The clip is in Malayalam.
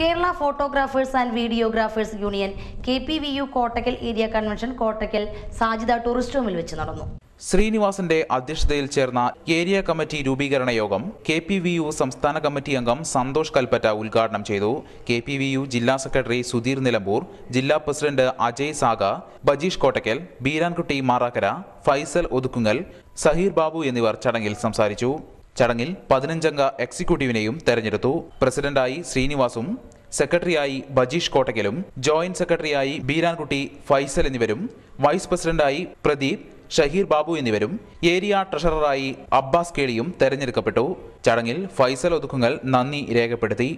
Kerala photographers and videographers union K P V U Kottakkal area convention Kottakkal Sajitha tourist റൂമിൽ വെച്ച് നടന്നു ശ്രീനിവാസന്റെ അധ്യക്ഷതയിൽ ചേർന്ന ഏരിയ കമ്മിറ്റി രൂപീകരണ യോഗം കെ പി വി യു സംസ്ഥാന കമ്മിറ്റി അംഗം സന്തോഷ് കൽപ്പറ്റ ഉദ്ഘാടനം ചെയ്തു കെ പി വി യു ജില്ലാ സെക്രട്ടറി സുധീർ നിലമ്പൂർ ജില്ലാ പ്രസിഡന്റ് അജയ് സാഗ ബജീഷ് കോട്ടക്കൽ ബീരാൻകുട്ടി മാറാക്കര ഫൈസൽ ഒതുക്കുങ്ങൽ സഹീർ ബാബു എന്നിവർ ചടങ്ങിൽ സംസാരിച്ചു ചടങ്ങിൽ പതിനഞ്ചംഗ എക്സിക്യൂട്ടീവിനെയും തെരഞ്ഞെടുത്തു പ്രസിഡന്റായി ശ്രീനിവാസും സെക്രട്ടറിയായി ബജീഷ് കോട്ടയ്ക്കലും ജോയിന്റ് സെക്രട്ടറിയായി ബീരാൻകുട്ടി ഫൈസൽ എന്നിവരും വൈസ് പ്രസിഡന്റായി പ്രദീപ് ഷഹീർ ബാബു എന്നിവരും ഏരിയ ട്രഷററായി അബ്ബാസ് കേളിയും തെരഞ്ഞെടുക്കപ്പെട്ടു ചടങ്ങിൽ ഫൈസൽ ഒതുക്കുങ്ങൽ നന്ദി രേഖപ്പെടുത്തി